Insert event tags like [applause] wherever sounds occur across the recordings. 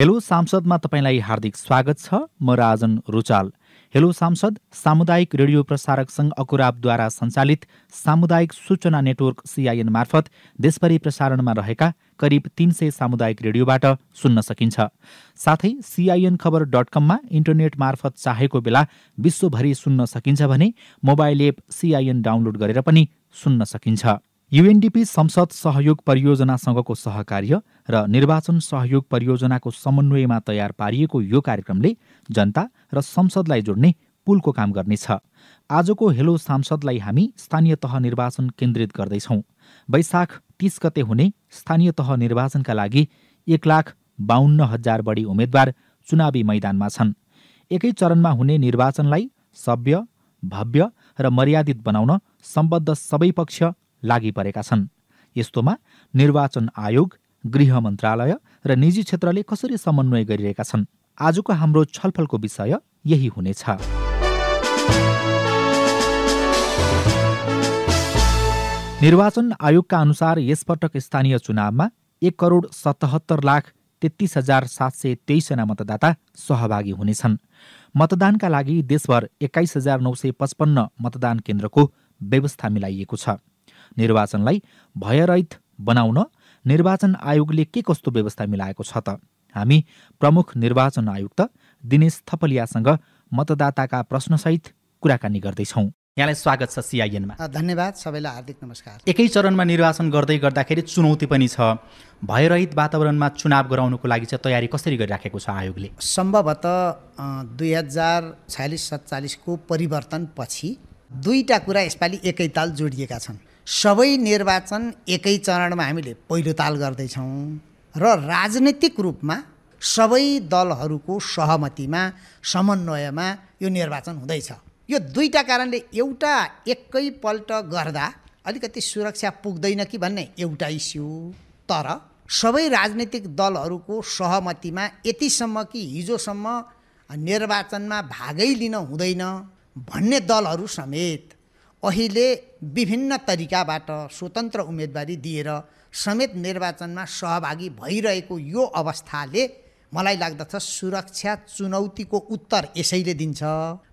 hello सांसदमा तपाईँलाई हार्दिक स्वागत छ म राजन रुचाल हेलो सांसद सामुदायिक रेडियो प्रसारक सङ्घ अकुराबद्वारा सञ्चालित सामुदायिक सूचना नेटवर्क सिआइएन मार्फत देशभरि प्रसारणमा रहेका करिब तीन सय सामुदायिक रेडियोबाट सुन्न सकिन्छ साथै सिआइएन खबर डट कममा इन्टरनेट मार्फत चाहेको बेला विश्वभरि सुन्न सकिन्छ भने मोबाइल एप सिआइएन डाउनलोड गरेर पनि सुन्न सकिन्छ युएनडिपी संसद सहयोग परियोजनासँगको सहकार्य र निर्वाचन सहयोग परियोजनाको समन्वयमा तयार पारिएको यो कार्यक्रमले जनता र संसदलाई जोड्ने पुलको काम गर्नेछ आजको हेलो सांसदलाई हामी स्थानीय तह निर्वाचन केन्द्रित गर्दैछौँ वैशाख तीस गते हुने स्थानीय तह निर्वाचनका लागि एक लाख बाहन्न हजार बढी उम्मेद्वार चुनावी मैदानमा छन् एकै चरणमा हुने निर्वाचनलाई सभ्य भव्य र मर्यादित बनाउन सम्बद्ध सबै पक्ष लागि परेका छन् यस्तोमा निर्वाचन आयोग गृह मन्त्रालय र निजी क्षेत्रले कसरी समन्वय गरिरहेका छन् आजको हाम्रो छलफलको विषय यही हुनेछ निर्वाचन आयोगका अनुसार यसपटक स्थानीय चुनावमा एक करोड सतहत्तर लाख तेत्तिस हजार सात सय तेइसजना मतदाता सहभागी हुनेछन् मतदानका लागि देशभर एक्काइस हजार नौ सय पचपन्न मतदान केन्द्रको व्यवस्था मिलाइएको छ निर्वाचनलाई भयरहित बनाउन निर्वाचन आयोगले के कस्तो व्यवस्था मिलाएको छ त हामी प्रमुख निर्वाचन आयुक्त दिनेश थपलियासँग मतदाताका प्रश्नसहित कुराकानी गर्दैछौँ यहाँलाई स्वागत छ सिआइएनमा धन्यवाद सबैलाई हार्दिक नमस्कार एकै चरणमा निर्वाचन गर्दै गर्दाखेरि चुनौती पनि छ भयरहित वातावरणमा चुनाव गराउनुको लागि चाहिँ तयारी कसरी गरिराखेको छ आयोगले सम्भवतः दुई हजार छयालिस सत्तालिसको परिवर्तनपछि दुईवटा कुरा यसपालि एकैताल जोडिएका छन् सबै निर्वाचन एकै चरणमा हामीले पहिलो ताल गर्दैछौँ र राजनैतिक रूपमा सबै दलहरूको सहमतिमा समन्वयमा यो निर्वाचन हुँदैछ यो दुईवटा कारणले एउटा एकैपल्ट गर्दा अलिकति सुरक्षा पुग्दैन कि भन्ने एउटा इस्यु तर सबै राजनैतिक दलहरूको सहमतिमा यतिसम्म कि हिजोसम्म निर्वाचनमा भागै लिन हुँदैन भन्ने दलहरू समेत अहिले विभिन्न तरिकाबाट स्वतन्त्र उम्मेदवारी दिएर समेत निर्वाचनमा सहभागी भइरहेको यो अवस्थाले मलाई लाग्दछ सुरक्षा चुनौतीको उत्तर यसैले दिन्छ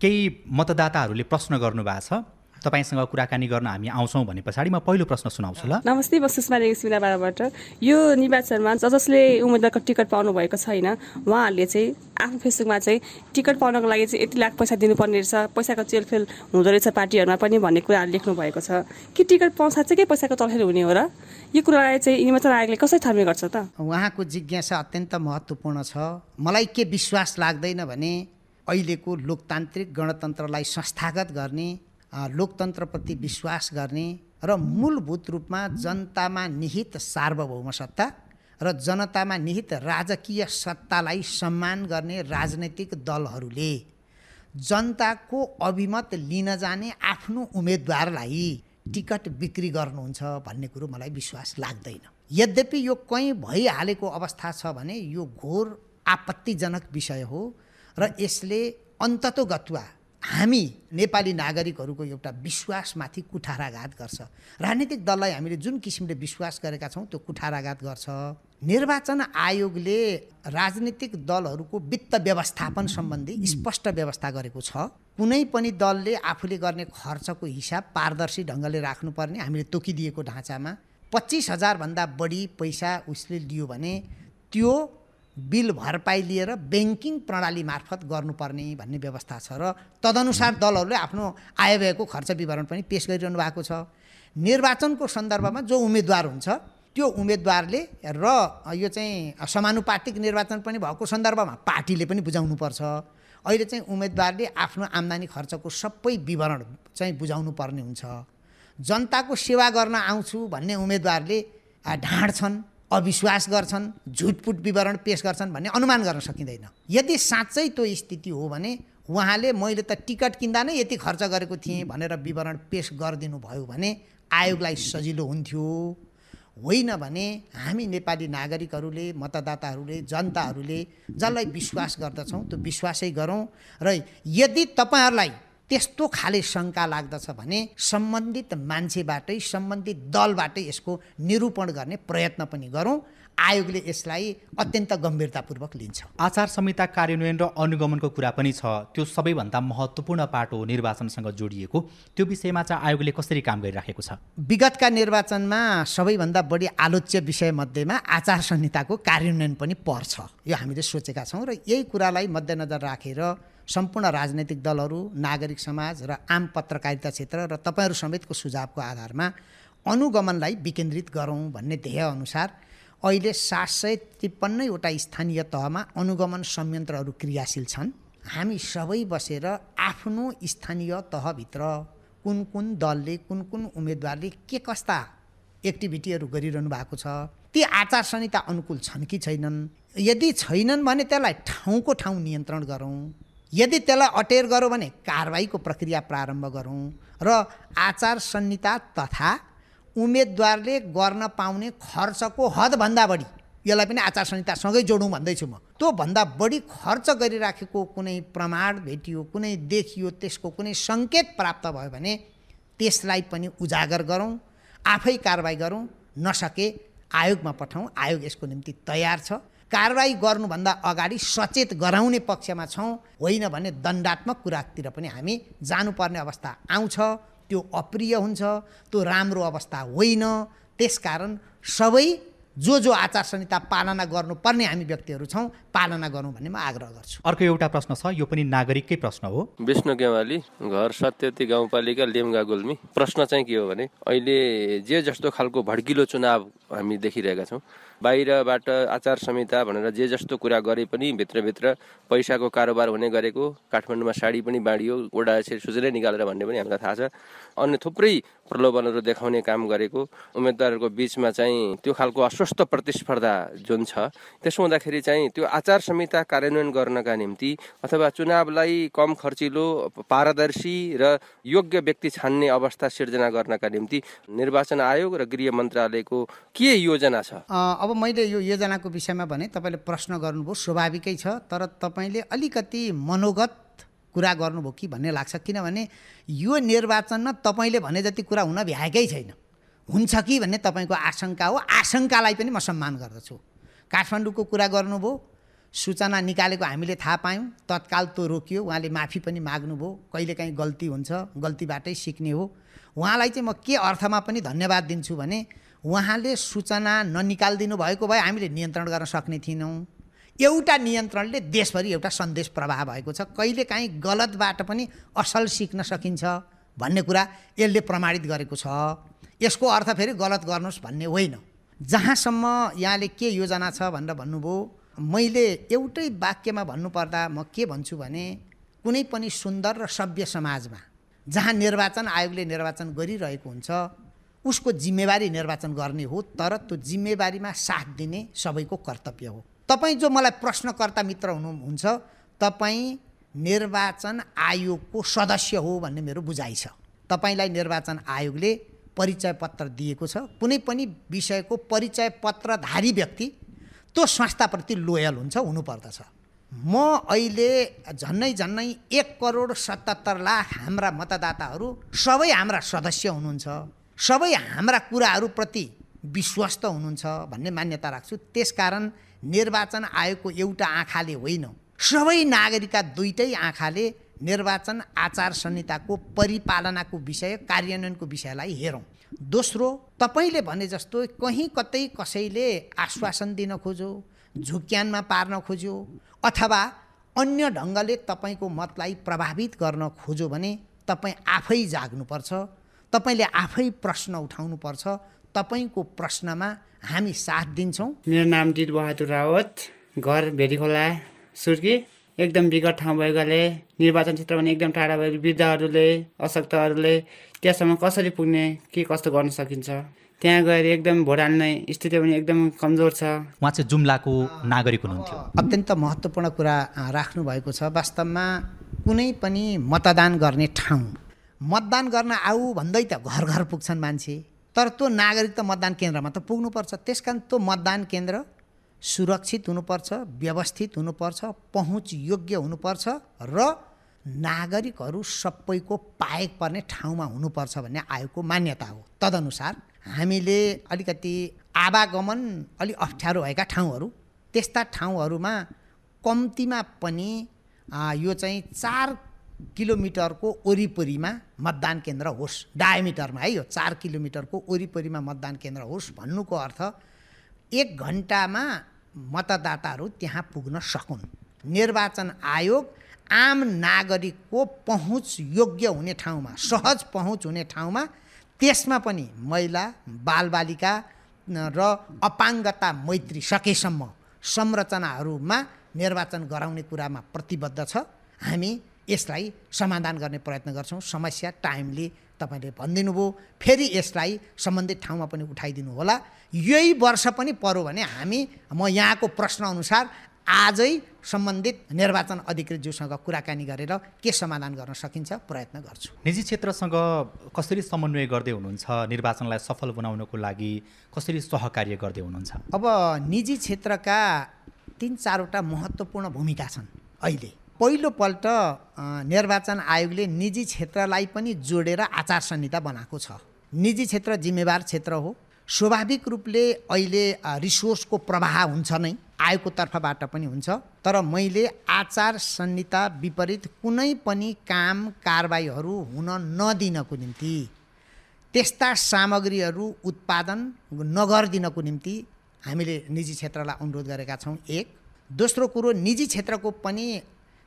केही मतदाताहरूले प्रश्न गर्नुभएको छ तपाईँसँग कुराकानी गर्न हामी आउँछौँ भने पछाडि म पहिलो प्रश्न सुनाउँछु ल नमस्ते म सुषमा सिमिलाबाट यो निर्वाचनमा ज जसले उम्मेद्वारको टिकट पाउनु भएको छैन उहाँहरूले चाहिँ आफ्नो फेसबुकमा चाहिँ टिकट पाउनको लागि चाहिँ यति लाख पैसा दिनुपर्ने रहेछ पैसाको चेलफेल हुँदो रहेछ पार्टीहरूमा पनि भन्ने कुराहरू लेख्नु भएको छ कि टिकट पाउँ साँच्चै पैसाको चलफेल हुने हो र यो कुरालाई चाहिँ निर्वाचन आयोगले कसरी थर्ने गर्छ त उहाँको जिज्ञासा अत्यन्त महत्त्वपूर्ण छ मलाई के विश्वास लाग्दैन भने अहिलेको लोकतान्त्रिक गणतन्त्रलाई संस्थागत गर्ने लोकतन्त्रप्रति विश्वास गर्ने र मूलभूत रूपमा जनतामा निहित सार्वभौम सत्ता र जनतामा निहित राजकीय सत्तालाई सम्मान गर्ने राजनैतिक दलहरूले जनताको अभिमत लिन जाने आफ्नो उम्मेदवारलाई टिकट बिक्री गर्नुहुन्छ भन्ने कुरो मलाई विश्वास लाग्दैन यद्यपि यो कहीँ भइहालेको अवस्था छ भने यो घोर आपत्तिजनक विषय हो र यसले गतुवा हामी नेपाली नागरिकहरूको एउटा विश्वासमाथि कुठाराघात गर्छ राजनीतिक दललाई हामीले जुन किसिमले विश्वास गरेका छौँ त्यो कुठाराघात गर्छ निर्वाचन आयोगले राजनीतिक दलहरूको वित्त व्यवस्थापन सम्बन्धी स्पष्ट व्यवस्था गरेको छ कुनै पनि दलले आफूले गर्ने खर्चको हिसाब पारदर्शी ढङ्गले राख्नुपर्ने हामीले तोकिदिएको ढाँचामा पच्चिस हजारभन्दा बढी पैसा उसले लियो भने त्यो बिल भरपाई लिएर ब्याङ्किङ प्रणाली मार्फत गर्नुपर्ने भन्ने व्यवस्था छ र तदनुसार दलहरूले आफ्नो आयव्ययको खर्च विवरण पनि पेस गरिरहनु भएको छ निर्वाचनको सन्दर्भमा जो उम्मेद्वार हुन्छ त्यो उम्मेद्वारले र यो चाहिँ समानुपातिक निर्वाचन पनि भएको सन्दर्भमा पार्टीले पनि बुझाउनुपर्छ अहिले चाहिँ उम्मेद्वारले आफ्नो आम्दानी खर्चको सबै विवरण चाहिँ बुझाउनु पर्ने हुन्छ जनताको सेवा गर्न आउँछु भन्ने उम्मेद्वारले ढाँड छन् अविश्वास गर्छन् झुटपुट विवरण पेस गर्छन् भन्ने अनुमान गर्न सकिँदैन यदि साँच्चै त्यो स्थिति हो भने उहाँले मैले त टिकट किन्दा नै यति खर्च गरेको थिएँ भनेर विवरण पेस गरिदिनु भयो भने आयोगलाई सजिलो हुन्थ्यो होइन भने हामी नेपाली नागरिकहरूले मतदाताहरूले जनताहरूले जसलाई विश्वास गर्दछौँ त्यो विश्वासै गरौँ र यदि तपाईँहरूलाई त्यस्तो खाले शङ्का लाग्दछ भने सम्बन्धित मान्छेबाटै सम्बन्धित दलबाटै यसको निरूपण गर्ने प्रयत्न पनि गरौँ आयोगले यसलाई अत्यन्त गम्भीरतापूर्वक लिन्छ आचार संहिता कार्यान्वयन र अनुगमनको कुरा पनि छ त्यो सबैभन्दा महत्त्वपूर्ण पाठ हो निर्वाचनसँग जोडिएको त्यो विषयमा चाहिँ आयोगले कसरी काम गरिराखेको छ विगतका निर्वाचनमा सबैभन्दा बढी आलोच्य विषयमध्येमा आचार संहिताको कार्यान्वयन पनि पर्छ यो हामीले सोचेका छौँ र यही कुरालाई मध्यनजर राखेर सम्पूर्ण राजनैतिक दलहरू नागरिक समाज र आम पत्रकारिता क्षेत्र र तपाईँहरू समेतको सुझावको आधारमा अनुगमनलाई विकेन्द्रित गरौँ भन्ने अनुसार अहिले सात सय त्रिपन्नैवटा स्थानीय तहमा अनुगमन संयन्त्रहरू क्रियाशील छन् हामी सबै बसेर आफ्नो स्थानीय तहभित्र कुन कुन दलले कुन कुन उम्मेदवारले के कस्ता एक्टिभिटीहरू गरिरहनु भएको छ ती आचार संहिता अनुकूल छन् कि छैनन् यदि छैनन् भने त्यसलाई ठाउँको ठाउँ नियन्त्रण गरौँ यदि त्यसलाई अटेर गरौँ भने कारवाहीको प्रक्रिया प्रारम्भ गरौँ र आचार संहिता तथा उम्मेदवारले गर्न पाउने खर्चको हदभन्दा बढी यसलाई पनि आचार संहितासँगै जोडौँ भन्दैछु म त्योभन्दा बढी खर्च गरिराखेको कुनै प्रमाण भेटियो कुनै देखियो त्यसको कुनै सङ्केत प्राप्त भयो भने त्यसलाई पनि उजागर गरौँ आफै कारवाही गरौँ नसके आयोगमा पठाउँ आयोग यसको निम्ति तयार छ कारवाही गर्नुभन्दा अगाडि सचेत गराउने पक्षमा छौँ होइन भने दण्डात्मक कुरातिर पनि हामी जानुपर्ने अवस्था आउँछ त्यो अप्रिय हुन्छ त्यो राम्रो अवस्था होइन त्यसकारण सबै जो जो आचार संहिता पालना गर्नुपर्ने हामी व्यक्तिहरू छौँ पालना गरौँ भन्ने म आग्रह गर्छु अर्को एउटा प्रश्न छ यो पनि नागरिककै प्रश्न हो विष्णु गेवाली घर सत्यती गाउँपालिका लेम्गा गुल्मी प्रश्न चाहिँ के हो भने अहिले जे जस्तो खालको भड्किलो चुनाव हामी देखिरहेका छौँ बाहिरबाट आचार संहिता भनेर जे जस्तो कुरा गरे पनि भित्रभित्र पैसाको कारोबार हुने गरेको काठमाडौँमा साडी पनि बाँडियो वडा यसरी सुजले निकालेर भन्ने पनि हामीलाई थाहा छ अन्य थुप्रै प्रलोभनहरू देखाउने काम गरेको उम्मेद्वारहरूको बिचमा चाहिँ त्यो खालको अस्वस्थ प्रतिस्पर्धा जुन छ त्यसो हुँदाखेरि चाहिँ त्यो आचार संहिता कार्यान्वयन गर्नका निम्ति अथवा चुनावलाई कम खर्चिलो पारदर्शी र योग्य व्यक्ति छान्ने अवस्था सिर्जना गर्नका निम्ति निर्वाचन आयोग र गृह मन्त्रालयको के योजना छ अब मैले यो योजनाको विषयमा भने तपाईँले प्रश्न गर्नुभयो स्वाभाविकै छ तर तपाईँले अलिकति मनोगत कुरा गर्नुभयो कि भन्ने लाग्छ किनभने यो निर्वाचनमा तपाईँले भने जति कुरा हुन भ्याएकै छैन हुन्छ कि भन्ने तपाईँको आशंका हो आशङ्कालाई पनि म सम्मान गर्दछु काठमाडौँको कुरा गर्नुभयो सूचना निकालेको हामीले थाहा पायौँ तत्काल त्यो रोकियो उहाँले माफी पनि माग्नुभयो कहिलेकाहीँ गल्ती हुन्छ गल्तीबाटै सिक्ने हो उहाँलाई चाहिँ म के अर्थमा पनि धन्यवाद दिन्छु भने उहाँले सूचना ननिकालिदिनु भएको भए हामीले नियन्त्रण गर्न सक्ने थिएनौँ एउटा नियन्त्रणले देशभरि एउटा सन्देश प्रवाह भएको छ कहिलेकाहीँ गलतबाट पनि असल सिक्न सकिन्छ भन्ने कुरा यसले प्रमाणित गरेको छ यसको अर्थ फेरि गलत गर्नुहोस् भन्ने होइन जहाँसम्म यहाँले के योजना छ भनेर भन्नुभयो मैले एउटै वाक्यमा भन्नुपर्दा म के भन्छु भने कुनै पनि सुन्दर र सभ्य समाजमा जहाँ निर्वाचन आयोगले निर्वाचन गरिरहेको हुन्छ उसको जिम्मेवारी निर्वाचन गर्ने हो तर त्यो जिम्मेवारीमा साथ दिने सबैको कर्तव्य हो तपाईँ जो मलाई प्रश्नकर्ता मित्र हुनुहुन्छ तपाईँ निर्वाचन आयोगको सदस्य हो भन्ने मेरो बुझाइ छ तपाईँलाई निर्वाचन आयोगले परिचय पत्र दिएको छ कुनै पनि विषयको परिचय पत्रधारी व्यक्ति त्यो संस्थाप्रति लोयल हुन्छ हुनुपर्दछ म अहिले झन्नै झन्नै एक करोड सतहत्तर लाख हाम्रा मतदाताहरू सबै हाम्रा सदस्य हुनुहुन्छ सबै हाम्रा कुराहरूप्रति विश्वस्त हुनुहुन्छ भन्ने मान्यता राख्छु त्यसकारण निर्वाचन आयोगको एउटा आँखाले होइन सबै नागरिकका दुइटै आँखाले निर्वाचन आचार संहिताको परिपालनाको विषय कार्यान्वयनको विषयलाई हेरौँ दोस्रो तपाईँले भने जस्तो कहीँ कतै कसैले आश्वासन दिन खोज्यो झुक्यानमा पार्न खोज्यो अथवा अन्य ढङ्गले तपाईँको मतलाई प्रभावित गर्न खोज्यो भने तपाईँ आफै जाग्नुपर्छ तपाईँले आफै प्रश्न उठाउनुपर्छ तपाईँको प्रश्नमा हामी साथ दिन्छौँ मेरो नाम जित बहादुर रावत घर भेरीखोला सुर्की एकदम विगत ठाउँ भएकोले निर्वाचन क्षेत्र पनि एकदम टाढा भएको वृद्धहरूले अशक्तहरूले त्यहाँसम्म कसरी पुग्ने के कस्तो गर्न सकिन्छ त्यहाँ गएर एकदम भोट हाल्ने स्थिति पनि एकदम कमजोर छ उहाँ चाहिँ जुम्लाको नागरिक हुनुहुन्थ्यो अत्यन्त महत्त्वपूर्ण कुरा राख्नु भएको छ वास्तवमा कुनै पनि मतदान गर्ने ठाउँ मतदान गर्न आऊ भन्दै त घर घर पुग्छन् मान्छे तर त्यो नागरिक त मतदान केन्द्रमा त पुग्नुपर्छ त्यस कारण त्यो मतदान केन्द्र सुरक्षित हुनुपर्छ व्यवस्थित हुनुपर्छ पहुँच योग्य हुनुपर्छ र नागरिकहरू सबैको पाएक पर्ने ठाउँमा हुनुपर्छ भन्ने आयोगको मान्यता हो तदनुसार हामीले अलिकति आवागमन अलि अप्ठ्यारो भएका ठाउँहरू त्यस्ता ठाउँहरूमा कम्तीमा पनि यो चाहिँ चार किलोमिटरको वरिपरिमा मतदान केन्द्र होस् डायमिटरमा है यो चार किलोमिटरको वरिपरिमा मतदान केन्द्र होस् भन्नुको अर्थ एक घन्टामा मतदाताहरू त्यहाँ पुग्न सकुन् निर्वाचन आयोग आम नागरिकको पहुँच योग्य हुने ठाउँमा सहज पहुँच हुने ठाउँमा त्यसमा पनि महिला बालबालिका र अपाङ्गता मैत्री सकेसम्म संरचनाहरूमा निर्वाचन गराउने कुरामा प्रतिबद्ध छ हामी यसलाई समाधान गर्ने प्रयत्न गर्छौँ समस्या टाइमली तपाईँले भनिदिनु भयो फेरि यसलाई सम्बन्धित ठाउँमा पनि उठाइदिनु होला यही वर्ष पनि पऱ्यो भने हामी म यहाँको प्रश्नअनुसार आजै सम्बन्धित निर्वाचन अधिकृतज्यूसँग कुराकानी गरेर के समाधान गर्न सकिन्छ प्रयत्न गर्छु निजी क्षेत्रसँग कसरी समन्वय गर्दै हुनुहुन्छ निर्वाचनलाई सफल बनाउनको लागि कसरी सहकार्य गर्दै हुनुहुन्छ अब निजी क्षेत्रका तिन चारवटा महत्त्वपूर्ण भूमिका छन् अहिले पहिलोपल्ट निर्वाचन आयोगले निजी क्षेत्रलाई पनि जोडेर आचार संहिता बनाएको छ निजी क्षेत्र जिम्मेवार क्षेत्र हो स्वाभाविक रूपले अहिले रिसोर्सको प्रवाह हुन्छ नै आयोगको तर्फबाट पनि हुन्छ तर मैले आचार संहिता विपरीत कुनै पनि काम कारवाहीहरू हुन नदिनको निम्ति त्यस्ता सामग्रीहरू उत्पादन नगरिदिनको निम्ति हामीले निजी क्षेत्रलाई अनुरोध गरेका छौँ एक दोस्रो कुरो निजी क्षेत्रको पनि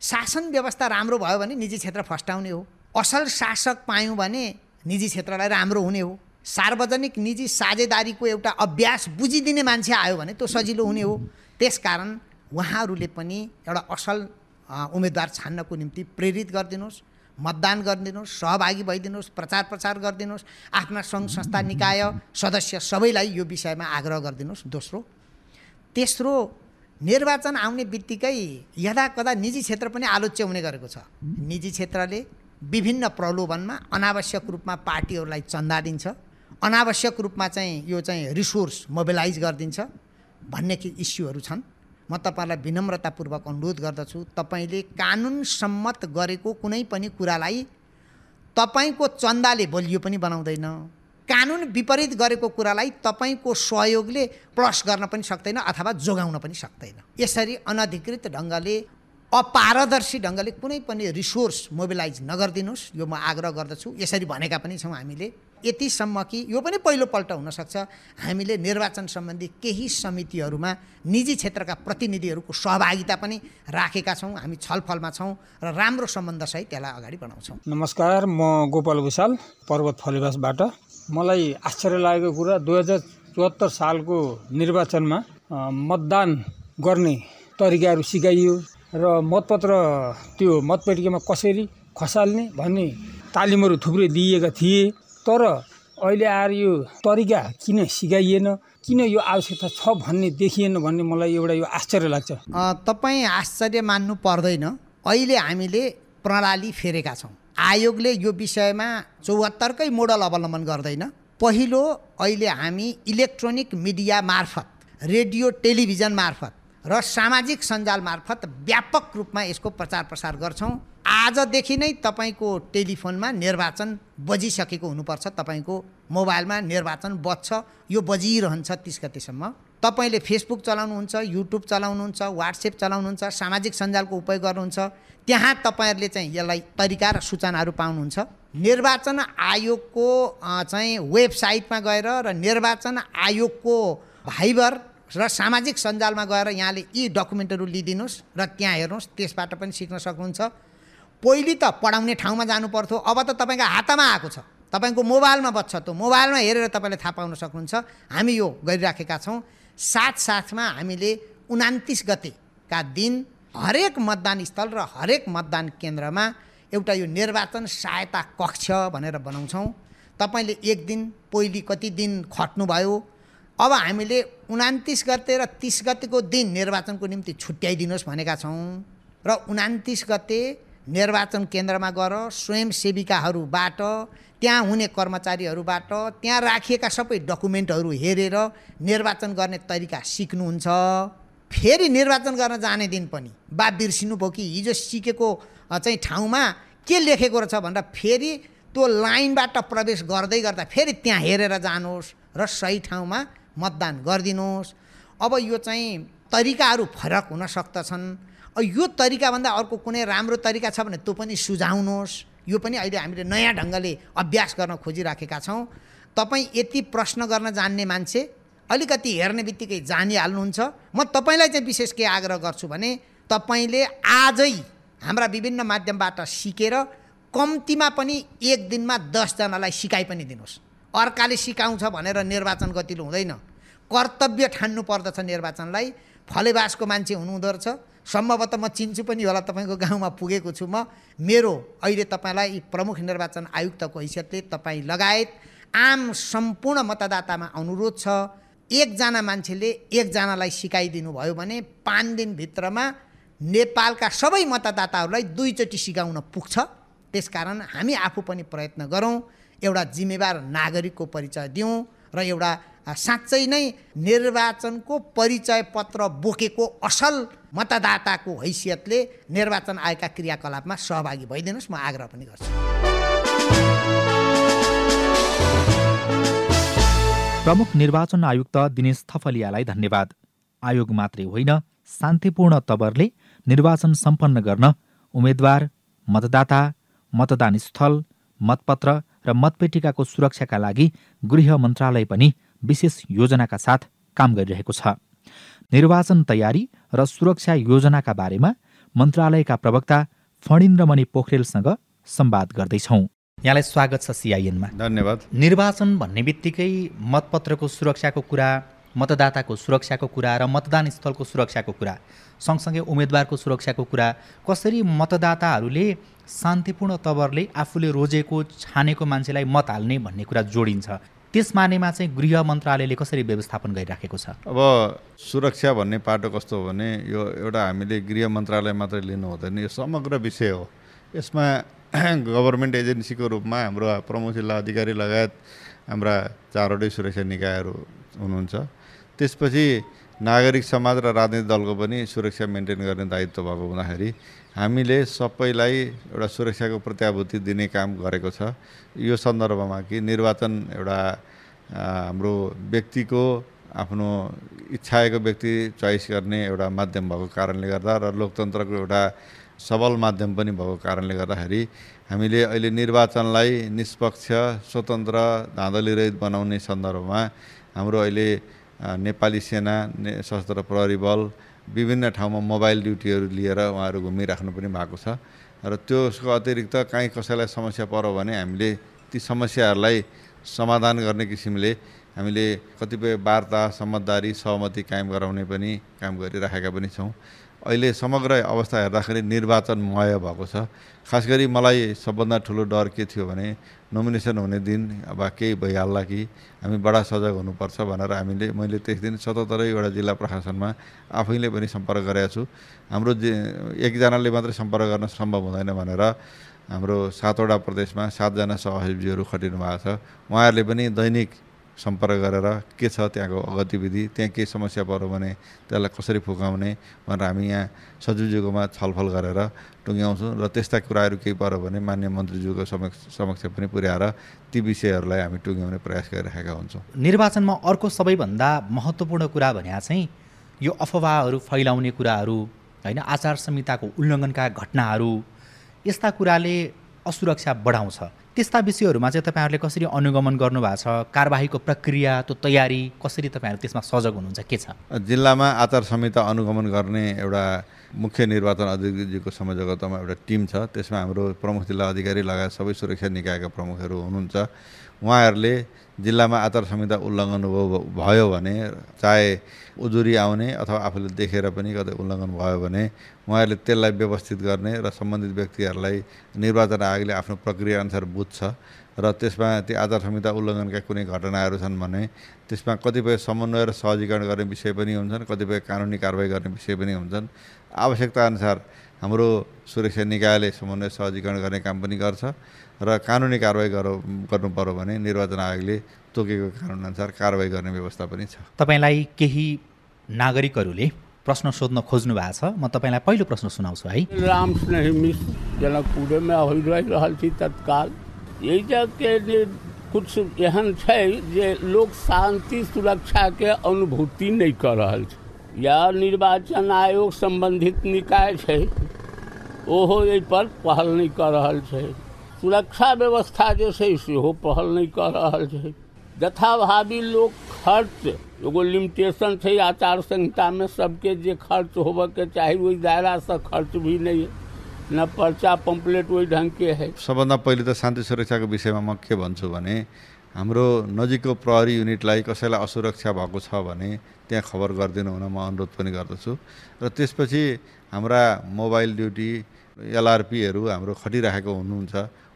शासन व्यवस्था राम्रो भयो भने निजी क्षेत्र फस्टाउने हो असल शासक पायौँ भने निजी क्षेत्रलाई राम्रो हुने हो सार्वजनिक निजी साझेदारीको एउटा अभ्यास बुझिदिने मान्छे आयो भने त्यो सजिलो हुने हो त्यसकारण उहाँहरूले पनि एउटा असल उम्मेदवार छान्नको निम्ति प्रेरित गरिदिनुहोस् मतदान गरिदिनुहोस् सहभागी भइदिनुहोस् प्रचार प्रसार गरिदिनुहोस् आफ्ना सङ्घ संस्था निकाय सदस्य सबैलाई यो विषयमा आग्रह गरिदिनुहोस् दोस्रो तेस्रो निर्वाचन आउने बित्तिकै यदा कदा निजी क्षेत्र पनि आलोच्य हुने गरेको छ निजी क्षेत्रले विभिन्न प्रलोभनमा अनावश्यक रूपमा पार्टीहरूलाई चन्दा दिन्छ अनावश्यक रूपमा चाहिँ यो चाहिँ रिसोर्स मोबिलाइज गरिदिन्छ भन्ने कि इस्युहरू छन् म तपाईँलाई विनम्रतापूर्वक अनुरोध गर्दछु तपाईँले कानुन सम्मत गरेको कुनै पनि कुरालाई तपाईँको चन्दाले बलियो पनि बनाउँदैन कानुन विपरीत गरेको कुरालाई तपाईँको सहयोगले प्लस गर्न पनि सक्दैन अथवा जोगाउन पनि सक्दैन यसरी अनधिकृत ढङ्गले अपारदर्शी ढङ्गले कुनै पनि रिसोर्स मोबिलाइज नगरिदिनुहोस् यो म आग्रह गर्दछु यसरी भनेका पनि छौँ हामीले यतिसम्म कि यो पनि पहिलोपल्ट हुनसक्छ हामीले निर्वाचन सम्बन्धी केही समितिहरूमा निजी क्षेत्रका प्रतिनिधिहरूको सहभागिता पनि राखेका छौँ हामी छलफलमा छौँ र राम्रो सम्बन्धसहित त्यसलाई अगाडि बढाउँछौँ नमस्कार म गोपाल विशाल पर्वत फलिवासबाट मलाई आश्चर्य लागेको कुरा दुई हजार चौहत्तर सालको निर्वाचनमा मतदान गर्ने तरिकाहरू सिकाइयो र मतपत्र त्यो मतपेटिकामा कसरी खसाल्ने भन्ने तालिमहरू थुप्रै दिइएका थिए तर अहिले आएर यो तरिका किन सिकाइएन किन यो आवश्यकता छ भन्ने देखिएन भन्ने मलाई एउटा यो आश्चर्य लाग्छ तपाईँ आश्चर्य मान्नु पर्दैन अहिले हामीले प्रणाली फेरेका छौँ आयोगले यो विषयमा चौहत्तरकै मोडल अवलम्बन गर्दैन पहिलो अहिले हामी इलेक्ट्रोनिक मिडिया मार्फत रेडियो टेलिभिजन मार्फत र सामाजिक सञ्जाल मार्फत व्यापक रूपमा यसको प्रचार प्रसार गर्छौँ आजदेखि नै तपाईँको टेलिफोनमा निर्वाचन बजिसकेको हुनुपर्छ तपाईँको मोबाइलमा निर्वाचन बज्छ यो बजिरहन्छ तिस गतिसम्म तपाईँले फेसबुक चलाउनुहुन्छ युट्युब चलाउनुहुन्छ वाट्सएप चलाउनुहुन्छ सामाजिक सञ्जालको उपयोग गर्नुहुन्छ त्यहाँ तपाईँहरूले चाहिँ यसलाई तरिका र सूचनाहरू पाउनुहुन्छ निर्वाचन आयोगको चाहिँ वेबसाइटमा गएर र निर्वाचन आयोगको भाइबर र सामाजिक सञ्जालमा गएर यहाँले यी डकुमेन्टहरू लिइदिनुहोस् र त्यहाँ हेर्नुहोस् त्यसबाट पनि सिक्न सक्नुहुन्छ पहिले त पढाउने ठाउँमा जानु पर्थ्यो अब त तपाईँको हातमा आएको छ तपाईँको मोबाइलमा बच्छ त्यो मोबाइलमा हेरेर तपाईँले थाहा पाउन सक्नुहुन्छ हामी यो गरिराखेका छौँ साथसाथमा हामीले उनातिस गतेका दिन हरेक मतदान स्थल र हरेक मतदान केन्द्रमा एउटा यो निर्वाचन सहायता कक्ष भनेर बनाउँछौँ तपाईँले एक दिन पहिले कति दिन खट्नुभयो अब हामीले उनातिस गते र तिस गतेको दिन निर्वाचनको निम्ति छुट्याइदिनुहोस् भनेका छौँ र उनातिस गते निर्वाचन केन्द्रमा गएर स्वयंसेविकाहरूबाट त्यहाँ हुने कर्मचारीहरूबाट त्यहाँ राखिएका सबै डकुमेन्टहरू हेरेर निर्वाचन गर्ने तरिका सिक्नुहुन्छ फेरि निर्वाचन गर्न जाने दिन पनि बा बिर्सिनुभयो कि हिजो सिकेको चाहिँ ठाउँमा के लेखेको रहेछ भनेर फेरि त्यो लाइनबाट प्रवेश गर्दै गर्दा फेरि त्यहाँ हेरेर जानुहोस् र सही ठाउँमा मतदान गरिदिनुहोस् अब यो चाहिँ तरिकाहरू फरक हुन सक्दछन् यो तरिकाभन्दा अर्को कुनै राम्रो तरिका छ भने त्यो पनि सुझाउनुहोस् यो पनि अहिले हामीले नयाँ ढङ्गले अभ्यास गर्न खोजिराखेका छौँ तपाईँ यति प्रश्न गर्न जान्ने मान्छे अलिकति हेर्ने बित्तिकै जानिहाल्नुहुन्छ म तपाईँलाई चाहिँ विशेष के आग्रह गर्छु भने तपाईँले आजै हाम्रा विभिन्न माध्यमबाट सिकेर कम्तीमा पनि एक दिनमा दसजनालाई सिकाइ पनि दिनुहोस् अर्काले सिकाउँछ भनेर निर्वाचन गतिलो हुँदैन कर्तव्य ठान्नु पर्दछ निर्वाचनलाई फलेवासको मान्छे हुनुहुँदो रहेछ सम्भवतः म चिन्छु पनि होला तपाईँको गाउँमा पुगेको छु म मेरो अहिले तपाईँलाई प्रमुख निर्वाचन आयुक्तको हैसियतले तपाईँ लगायत आम सम्पूर्ण मतदातामा अनुरोध छ एकजना मान्छेले एकजनालाई सिकाइदिनु भयो भने पाँच दिनभित्रमा नेपालका सबै मतदाताहरूलाई दुईचोटि सिकाउन पुग्छ त्यसकारण हामी आफू पनि प्रयत्न गरौँ एउटा जिम्मेवार नागरिकको परिचय दिउँ र एउटा साँच्चै नै निर्वाचनको परिचय पत्र बोकेको असल मतदाताको हैसियतले निर्वाचन आयोगका क्रियाकलापमा सहभागी भइदिनुहोस् म आग्रह पनि गर्छु प्रमुख निर्वाचन आयुक्त दिनेश थफलियालाई धन्यवाद आयोग मात्रै होइन शान्तिपूर्ण तवरले निर्वाचन सम्पन्न गर्न उम्मेद्वार मतदाता मतदान स्थल मतपत्र र मतपेटिकाको सुरक्षाका लागि गृह मन्त्रालय पनि विशेष योजनाका साथ काम गरिरहेको छ निर्वाचन तयारी र सुरक्षा योजनाका बारेमा मन्त्रालयका प्रवक्ता फणिन्द्रमणि पोखरेलसँग सम्वाद गर्दैछौँ यहाँलाई स्वागत छ सिआइएनमा धन्यवाद निर्वाचन भन्ने बित्तिकै मतपत्रको सुरक्षाको कुरा मतदाताको सुरक्षाको कुरा र मतदान स्थलको सुरक्षाको कुरा सँगसँगै उम्मेदवारको सुरक्षाको कुरा कसरी मतदाताहरूले शान्तिपूर्ण तवरले आफूले रोजेको छानेको मान्छेलाई मत हाल्ने भन्ने कुरा जोडिन्छ त्यस मानेमा चाहिँ गृह मन्त्रालयले कसरी व्यवस्थापन गरिराखेको छ अब सुरक्षा भन्ने पाटो कस्तो हो भने यो एउटा हामीले गृह मन्त्रालय मात्रै लिनु हुँदैन यो समग्र विषय हो यसमा [clears throat] गभर्मेन्ट एजेन्सीको रूपमा हाम्रो प्रमुख जिल्ला अधिकारी लगायत हाम्रा चारवटै सुरक्षा निकायहरू हुनुहुन्छ त्यसपछि नागरिक समाज र राजनीतिक दलको पनि सुरक्षा मेन्टेन गर्ने दायित्व भएको हुँदाखेरि हामीले सबैलाई एउटा सुरक्षाको प्रत्याभूति दिने काम गरेको छ यो सन्दर्भमा कि निर्वाचन एउटा हाम्रो व्यक्तिको आफ्नो इच्छाएको व्यक्ति चोइस गर्ने एउटा माध्यम भएको कारणले गर्दा र लोकतन्त्रको एउटा सबल माध्यम पनि भएको कारणले गर्दाखेरि हामीले अहिले निर्वाचनलाई निष्पक्ष स्वतन्त्र रहित बनाउने सन्दर्भमा हाम्रो अहिले नेपाली सेना ने सशस्त्र प्रहरी बल विभिन्न ठाउँमा मोबाइल ड्युटीहरू लिएर उहाँहरू घुमिराख्नु पनि भएको छ र त्यसको अतिरिक्त काहीँ कसैलाई समस्या पर्यो भने हामीले ती समस्याहरूलाई समाधान गर्ने किसिमले हामीले कतिपय वार्ता समझदारी सहमति कायम गराउने पनि काम गरिराखेका पनि छौँ अहिले समग्र अवस्था हेर्दाखेरि निर्वाचनमय भएको छ खास गरी मलाई सबभन्दा ठुलो डर के थियो भने नोमिनेसन हुने दिन अब केही भइहाल्ला कि हामी बडा सजग हुनुपर्छ भनेर हामीले मैले त्यस दिन सतहत्तरैवटा जिल्ला प्रशासनमा आफैले पनि सम्पर्क गरेका छु हाम्रो जे एकजनाले मात्रै सम्पर्क गर्न सम्भव हुँदैन भनेर हाम्रो सातवटा प्रदेशमा सातजना सहसचिवजीहरू खटिनु भएको छ उहाँहरूले पनि दैनिक सम्पर्क गरेर के छ त्यहाँको गतिविधि त्यहाँ के समस्या पऱ्यो भने त्यसलाई कसरी फुकाउने भनेर हामी यहाँ सचिवज्यूकोमा छलफल गरेर टुङ्ग्याउँछौँ र त्यस्ता कुराहरू केही पऱ्यो भने मान्य मन्त्रीज्यूको समक्ष समक्ष पनि पुर्याएर ती विषयहरूलाई हामी टुङ्ग्याउने प्रयास गरिरहेका हुन्छौँ निर्वाचनमा अर्को सबैभन्दा महत्त्वपूर्ण कुरा भने चाहिँ यो अफवाहहरू फैलाउने कुराहरू होइन आचार संहिताको उल्लङ्घनका घटनाहरू यस्ता कुराले असुरक्षा बढाउँछ त्यस्ता विषयहरूमा चाहिँ तपाईँहरूले कसरी अनुगमन गर्नुभएको छ कारवाहीको प्रक्रिया त्यो तयारी कसरी तपाईँहरू त्यसमा सजग हुनुहुन्छ के छ जिल्लामा आचार संहिता अनुगमन गर्ने एउटा मुख्य निर्वाचन अधिजीको समयजगतमा एउटा टिम छ त्यसमा हाम्रो प्रमुख जिल्ला अधिकारी लगायत सबै सुरक्षा निकायका प्रमुखहरू हुनुहुन्छ उहाँहरूले जिल्लामा आचार संहिता उल्लङ्घन भयो भने चाहे उजुरी आउने अथवा आफूले देखेर पनि कतै उल्लङ्घन भयो भने उहाँहरूले त्यसलाई व्यवस्थित गर्ने र सम्बन्धित व्यक्तिहरूलाई निर्वाचन आयोगले आफ्नो प्रक्रियाअनुसार बुझ्छ र त्यसमा ती आचार संहिता उल्लङ्घनका कुनै घटनाहरू छन् भने त्यसमा कतिपय समन्वय र सहजीकरण गर्ने विषय पनि हुन्छन् कतिपय कानुनी कारवाही गर्ने विषय पनि हुन्छन् आवश्यकताअनुसार हाम्रो सुरक्षा निकायले समन्वय सहजीकरण गर्ने काम पनि गर्छ र कानुनी कारवाही गर गर्नु पऱ्यो भने निर्वाचन आयोगले तोकेको कानुनअनुसार कारवाही गर्ने व्यवस्था पनि छ तपाईँलाई केही नागरिकहरूले प्रश्न सोध्न खोज्नु भएको छ म तपाईँलाई पहिलो प्रश्न सुनाउँछु है राम स्नेही तत्काल यही कुछ एहन छै जे लोक शान्ति सुरक्षाके अनुभूति नै कऽ रहल या निर्वाचन आयोग संबंधित निकाय है ओहो पर पहल नहीं कर रहा सुरक्षा व्यवस्था जो है सेहो पहल नहीं कर रहा है यथाभावी लोग खर्च एगो लिमिटेशन है आचार में सबके जो खर्च चाहिए वही दायरा से खर्च भी नहीं है न पर्चा पम्पलेट वही ढंग के है सब त पहले तो शांति सुरक्षा के भन्छु भू हाम्रो नजिकको प्रहरी युनिटलाई कसैलाई असुरक्षा भएको छ भने त्यहाँ खबर गरिदिनु हुन म अनुरोध पनि गर्दछु र त्यसपछि हाम्रा मोबाइल ड्युटी एलआरपीहरू हाम्रो खटिराखेको हुनुहुन्छ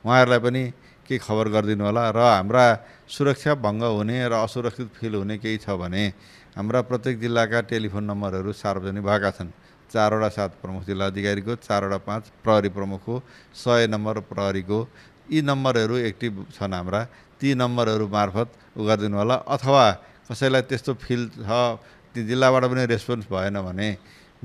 उहाँहरूलाई पनि केही खबर गरिदिनु होला र हाम्रा सुरक्षा भङ्ग हुने र असुरक्षित फिल हुने केही छ भने हाम्रा प्रत्येक जिल्लाका टेलिफोन नम्बरहरू सार्वजनिक भएका छन् चारवटा सात प्रमुख जिल्ला अधिकारीको चारवटा पाँच प्रहरी प्रमुखको सय नम्बर प्रहरीको यी नम्बरहरू एक्टिभ छन् हाम्रा ती नम्बरहरू मार्फत उ गरिदिनु होला अथवा कसैलाई त्यस्तो फिल छ ती जिल्लाबाट पनि रेस्पोन्स भएन भने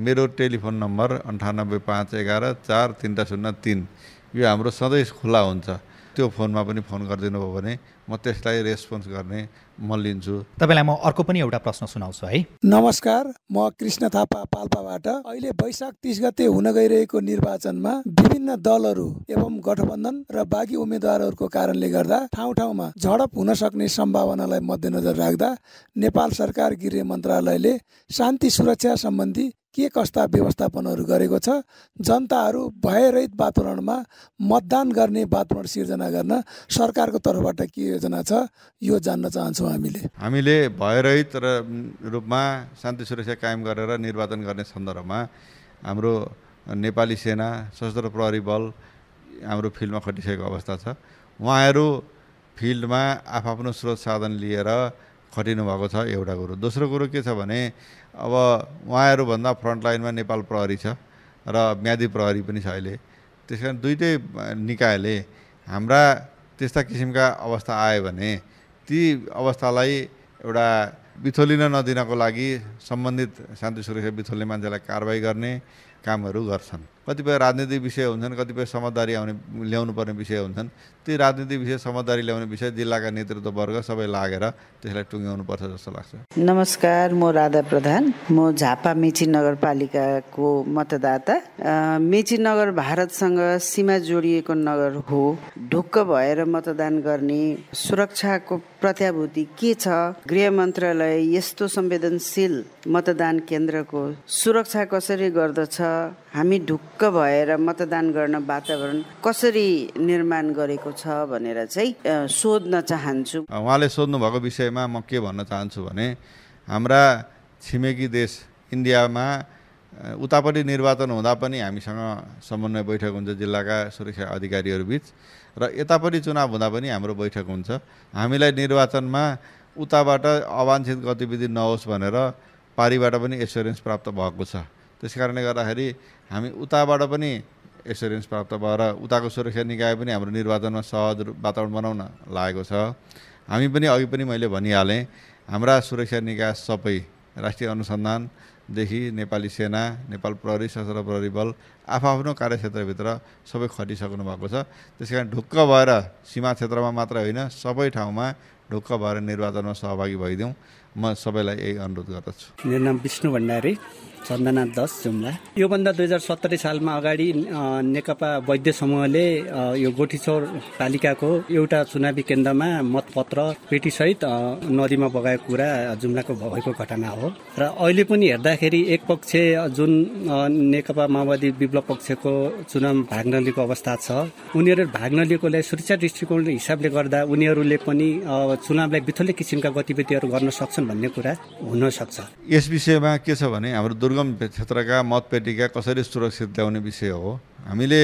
मेरो टेलिफोन नम्बर अन्ठानब्बे पाँच एघार चार तिनवटा शून्य तिन यो हाम्रो सधैँ खुल्ला हुन्छ त्यो फोनमा पनि फोन गरिदिनु भयो भने म त्यसलाई रेस्पोन्स गर्ने म लिन्छु तपाईँलाई म अर्को पनि एउटा प्रश्न सुनाउँछु है नमस्कार म कृष्ण थापा पाल्पाबाट अहिले वैशाख तिस गते हुन गइरहेको निर्वाचनमा विभिन्न दलहरू एवं गठबन्धन र बाँकी उम्मेद्वारहरूको कारणले गर्दा ठाउँ ठाउँमा झडप हुन सक्ने सम्भावनालाई मध्यनजर राख्दा नेपाल सरकार गृह मन्त्रालयले शान्ति सुरक्षा सम्बन्धी के कस्ता व्यवस्थापनहरू गरेको छ जनताहरू भयरहित वातावरणमा मतदान गर्ने वातावरण सिर्जना गर्न सरकारको तर्फबाट के योजना छ यो जान्न चाहन्छौँ हामीले हामीले भयरहित र रूपमा शान्ति सुरक्षा कायम गरेर निर्वाचन गर्ने सन्दर्भमा हाम्रो नेपाली सेना सशस्त्र प्रहरी बल हाम्रो फिल्डमा खटिसकेको अवस्था छ उहाँहरू फिल्डमा आफआफ्नो स्रोत साधन लिएर खटिनु भएको छ एउटा कुरो दोस्रो कुरो के छ भने अब उहाँहरूभन्दा फ्रन्ट लाइनमा नेपाल प्रहरी छ र म्यादी प्रहरी पनि छ अहिले त्यस कारण दुइटै निकायले हाम्रा त्यस्ता किसिमका अवस्था आयो भने ती अवस्थालाई एउटा बिथोलिन नदिनको लागि सम्बन्धित शान्ति सुरक्षा बिथोल्ने मान्छेलाई कारवाही गर्ने कामहरू गर्छन् कतिपय राजनीतिक विषय हुन्छन् कतिपय समझदारी आउने ल्याउनु पर्ने विषय हुन्छन् ती राजनीतिक विषय समझदारी ल्याउने विषय जिल्लाका नेतृत्ववर्ग सबै लागेर त्यसलाई पर्छ जस्तो लाग्छ नमस्कार म राधा प्रधान म झापा मेची नगरपालिकाको मतदाता मेची नगर भारतसँग सीमा जोडिएको नगर हो ढुक्क भएर मतदान गर्ने सुरक्षाको प्रत्याभूति के छ गृह मन्त्रालय यस्तो संवेदनशील मतदान केन्द्रको सुरक्षा कसरी गर्दछ हामी ढुक्क भएर मतदान गर्न वातावरण कसरी निर्माण गरेको छ भनेर चाहिँ सोध्न चाहन्छु उहाँले सोध्नु भएको विषयमा म के भन्न चाहन्छु भने हाम्रा छिमेकी देश इन्डियामा उतापट्टि निर्वाचन हुँदा पनि हामीसँग समन्वय बैठक हुन्छ जिल्लाका सुरक्षा अधिकारीहरूबिच र यतापट्टि चुनाव हुँदा पनि हाम्रो बैठक हुन्छ हामीलाई निर्वाचनमा उताबाट अवांछित गतिविधि नहोस् भनेर पारीबाट पनि एस्योरेन्स प्राप्त भएको छ त्यस कारणले गर्दाखेरि हामी उताबाट पनि एसुरेन्स प्राप्त भएर उताको सुरक्षा निकाय पनि हाम्रो निर्वाचनमा सहज वातावरण बनाउन लागेको छ हामी पनि अघि पनि मैले भनिहालेँ हाम्रा सुरक्षा निकाय सबै राष्ट्रिय अनुसन्धानदेखि नेपाली सेना नेपाल प्रहरी सशस्त्र प्रहरी बल आफआफ्नो कार्यक्षेत्रभित्र सबै खटिसक्नु भएको छ त्यस कारण ढुक्क भएर सीमा क्षेत्रमा मात्र होइन सबै ठाउँमा ढुक्क भएर निर्वाचनमा सहभागी भइदिउँ म सबैलाई यही अनुरोध गर्दछु मेरो नाम विष्णु भण्डारी चन्दना दस जुम्ला योभन्दा दुई हजार सत्तरी सालमा अगाडि नेकपा वैद्य समूहले यो गोठीचौर पालिकाको एउटा चुनावी केन्द्रमा मतपत्र पेटीसहित नदीमा बगाएको कुरा जुम्लाको भएको घटना हो र अहिले पनि हेर्दाखेरि एक पक्ष जुन नेकपा माओवादी विप्लव पक्षको चुनाव भाग नलिएको अवस्था छ उनीहरू भाग नलिएकोलाई सुरक्षा दृष्टिकोण हिसाबले गर्दा उनीहरूले पनि चुनावलाई बिथोले किसिमका गतिविधिहरू गर्न सक्छन् भन्ने कुरा हुनसक्छ यस विषयमा के छ भने हाम्रो दुर्गम क्षेत्रका मतपेटिका कसरी सुरक्षित ल्याउने विषय हो हामीले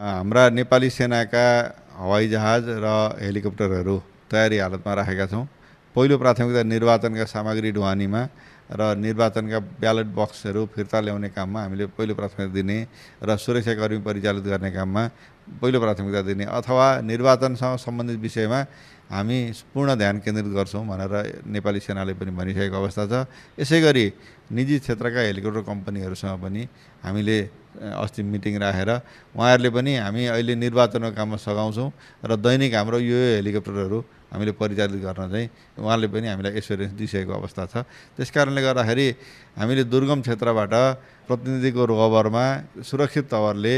हाम्रा नेपाली सेनाका हवाई जहाज र हेलिकप्टरहरू तयारी हालतमा राखेका छौँ पहिलो प्राथमिकता निर्वाचनका सामग्री ढुवानीमा र निर्वाचनका ब्यालेट बक्सहरू फिर्ता ल्याउने काममा हामीले पहिलो प्राथमिकता दिने र सुरक्षाकर्मी परिचालित गर्ने काममा पहिलो प्राथमिकता दिने अथवा निर्वाचनसँग सम्बन्धित विषयमा हामी पूर्ण ध्यान केन्द्रित गर्छौँ भनेर नेपाली सेनाले पनि भनिसकेको अवस्था छ यसै गरी निजी क्षेत्रका हेलिकप्टर कम्पनीहरूसँग पनि हामीले अस्ति मिटिङ राखेर उहाँहरूले पनि हामी अहिले निर्वाचनको काममा सघाउँछौँ र दैनिक हाम्रो यो हेलिकप्टरहरू हामीले परिचालित गर्न चाहिँ उहाँले पनि हामीलाई एक्सपिरियन्स दिइसकेको अवस्था छ त्यस कारणले गर्दाखेरि हामीले दुर्गम क्षेत्रबाट प्रतिनिधिको रोभरमा सुरक्षित तवरले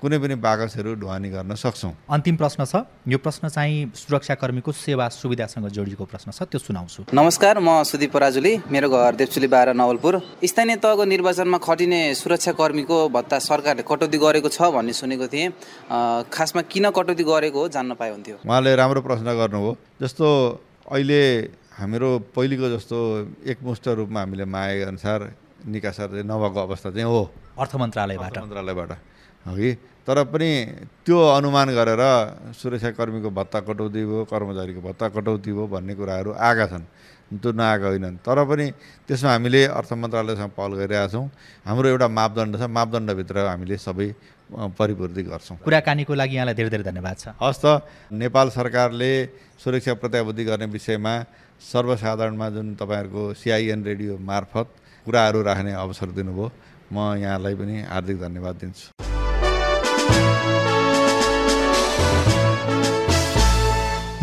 कुनै पनि बाकसहरू ढुवानी गर्न सक्छौँ अन्तिम प्रश्न छ यो प्रश्न चाहिँ सुरक्षाकर्मीको सेवा सुविधासँग जोडिएको प्रश्न छ त्यो सुनाउँछु नमस्कार म सुदीप पराजुली मेरो घर देवचुली बाह्र नवलपुर स्थानीय तहको निर्वाचनमा खटिने सुरक्षाकर्मीको भत्ता सरकारले कटौती गरेको छ भन्ने सुनेको थिएँ खासमा किन कटौती गरेको हो जान्न पाए हुन्थ्यो उहाँले राम्रो प्रश्न गर्नुभयो जस्तो अहिले हाम्रो पहिलेको जस्तो एकमुष्ट रूपमा हामीले मागेअनुसार निकासहरू नभएको अवस्था चाहिँ हो अर्थ मन्त्रालयबाट मन्त्रालयबाट हगि तर पनि त्यो अनुमान गरेर सुरक्षाकर्मीको भत्ता कटौती भयो कर्मचारीको भत्ता कटौती भयो भन्ने कुराहरू आएका छन् त्यो नआएका होइनन् तर पनि त्यसमा हामीले अर्थ मन्त्रालयसँग पहल गरिरहेका छौँ हाम्रो एउटा मापदण्ड छ मापदण्डभित्र हामीले सबै परिपूर्ति गर्छौँ कुराकानीको लागि यहाँलाई धेरै धेरै धन्यवाद छ हस् त नेपाल सरकारले सुरक्षा प्रत्याभूति गर्ने विषयमा सर्वसाधारणमा जुन तपाईँहरूको सिआइएन रेडियो मार्फत कुराहरू राख्ने अवसर दिनुभयो म यहाँलाई पनि हार्दिक धन्यवाद दिन्छु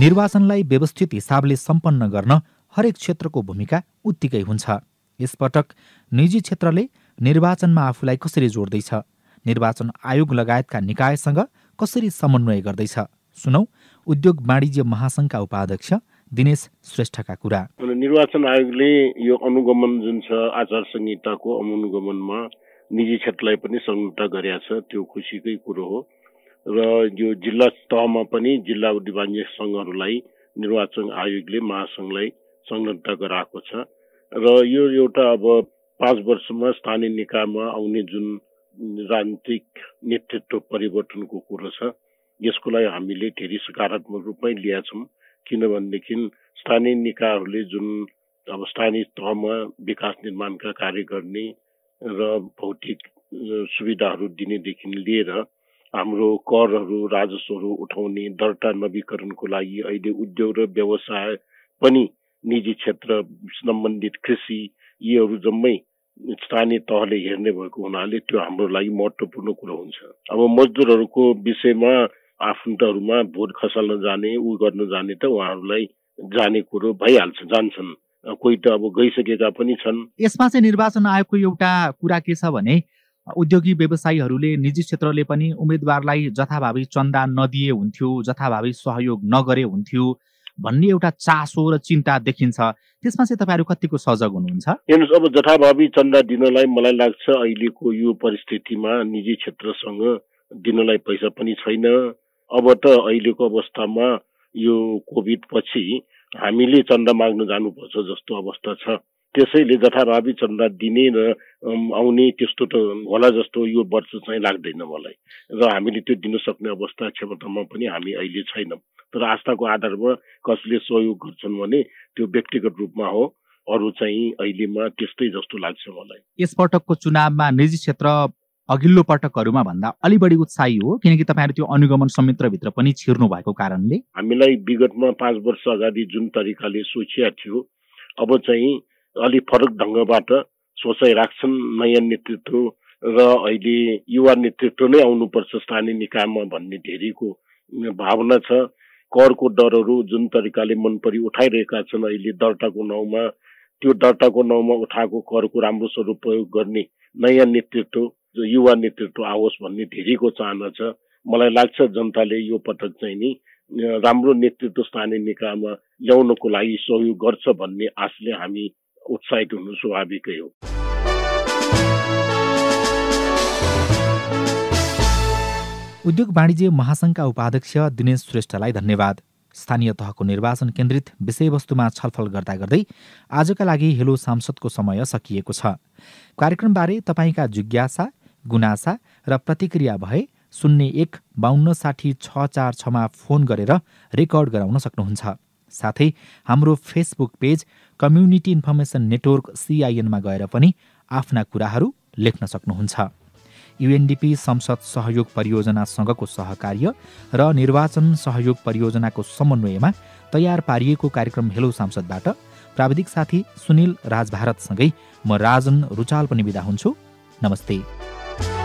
निर्वाचनलाई व्यवस्थित हिसाबले सम्पन्न गर्न हरेक क्षेत्रको भूमिका उत्तिकै हुन्छ यसपटक निजी क्षेत्रले निर्वाचनमा आफूलाई कसरी जोड्दैछ निर्वाचन आयोग लगायतका निकायसँग कसरी समन्वय गर्दैछ सुनौ उद्योग वाणिज्य महासङ्घका उपाध्यक्ष दिनेश श्रेष्ठका कुरा निर्वाचन आयोगले यो अनुगमन जुन छ आचार संहिताको अनुगमनमा निजी क्षेत्रलाई पनि संयुक्त गरेका छ त्यो खुसीकै कुरो हो र यो जिल्ला तहमा पनि जिल्ला दिव्याङ्ग सङ्घहरूलाई निर्वाचन आयोगले महासङ्घलाई संलग्न गराएको छ र यो एउटा अब पाँच वर्षमा स्थानीय निकायमा आउने जुन राजनीतिक नेतृत्व परिवर्तनको कुरो छ यसको लागि हामीले धेरै सकारात्मक रूपमै छौँ किनभनेदेखि स्थानीय निकायहरूले जुन अब स्थानीय तहमा विकास निर्माणका कार्य गर्ने र भौतिक सुविधाहरू दिनेदेखि लिएर हाम्रो करहरू राजस्वहरू उठाउने दर्ता नवीकरणको लागि अहिले उद्योग र व्यवसाय पनि निजी क्षेत्र सम्बन्धित कृषि यीहरू जम्मै स्थानीय तहले हेर्ने भएको हुनाले त्यो हाम्रो लागि महत्त्वपूर्ण कुरो हुन्छ अब मजदुरहरूको विषयमा आफन्तहरूमा भोट खसाल्न जाने उ गर्न जाने त उहाँहरूलाई जाने कुरो भइहाल्छ जान्छन् कोही त अब गइसकेका पनि छन् यसमा चाहिँ निर्वाचन आयोगको एउटा कुरा के छ भने उद्योगी व्यवसायीहरूले निजी क्षेत्रले पनि उम्मेदवारलाई जथाभावी चन्दा नदिए हुन्थ्यो जथाभावी सहयोग नगरे हुन्थ्यो भन्ने एउटा चासो र चिन्ता देखिन्छ त्यसमा चाहिँ तपाईँहरू कतिको सजग हुनुहुन्छ हेर्नुहोस् अब जथाभावी चन्दा दिनलाई मलाई लाग्छ अहिलेको यो परिस्थितिमा निजी क्षेत्रसँग दिनलाई पैसा पनि छैन अब त अहिलेको अवस्थामा यो कोभिड पछि हामीले चन्दा माग्न जानुपर्छ जस्तो अवस्था छ त्यसैले जथा रविचन्द्र दिने र आउने त्यस्तो त होला जस्तो यो वर्ष चाहिँ लाग्दैन मलाई र हामीले त्यो दिन सक्ने अवस्था क्षमतामा पनि हामी अहिले छैनौँ तर आस्थाको आधारमा कसले सहयोग गर्छन् भने त्यो व्यक्तिगत रूपमा हो अरू चाहिँ अहिलेमा त्यस्तै जस्तो लाग्छ मलाई यस पटकको चुनावमा निजी क्षेत्र अघिल्लो पटकहरूमा भन्दा अलि बढी उत्साही हो किनकि तपाईँहरू त्यो अनुगमन संयन्त्रभित्र पनि छिर्नु भएको कारणले हामीलाई विगतमा पाँच वर्ष अगाडि जुन तरिकाले सोचिया थियो अब चाहिँ अलि फरक ढङ्गबाट सोचाइ राख्छन् नयाँ नेतृत्व र अहिले युवा नेतृत्व नै आउनुपर्छ स्थानीय निकायमा भन्ने धेरैको भावना छ करको डरहरू जुन तरिकाले मनपरी उठाइरहेका छन् अहिले दर्ताको नाउँमा त्यो दर्ताको नाउँमा उठाएको करको राम्रो स्वरूप प्रयोग गर्ने नयाँ नेतृत्व जो युवा नेतृत्व आओस् भन्ने धेरैको चाहना छ मलाई लाग्छ जनताले यो पटक चाहिँ नि राम्रो नेतृत्व स्थानीय निकायमा ल्याउनको लागि सहयोग गर्छ भन्ने आशले हामी उत्साहित हुनु स्वाभाविकै हो उद्योग वाणिज्य महासङ्घका उपाध्यक्ष दिनेश श्रेष्ठलाई धन्यवाद स्थानीय तहको निर्वाचन केन्द्रित विषयवस्तुमा छलफल गर्दा गर्दै आजका लागि हेलो सांसदको समय सकिएको छ कार्यक्रमबारे तपाईँका जिज्ञासा गुनासा र प्रतिक्रिया भए शून्य एक बाहन्न साठी छ चार छमा फोन गरेर रेकर्ड गराउन सक्नुहुन्छ साथै हाम्रो Facebook page community information network सिआइएनमा गएर पनि आफ्ना कुराहरू लेख्न सक्नुहुन्छ युएनडिपी संसद सहयोग परियोजनासँगको सहकार्य र निर्वाचन सहयोग परियोजनाको समन्वयमा तयार पारिएको कार्यक्रम हेलो सांसदबाट प्राविधिक साथी सुनिल राजभारतसँगै म राजन रुचाल पनि बिदा हुन्छु नमस्ते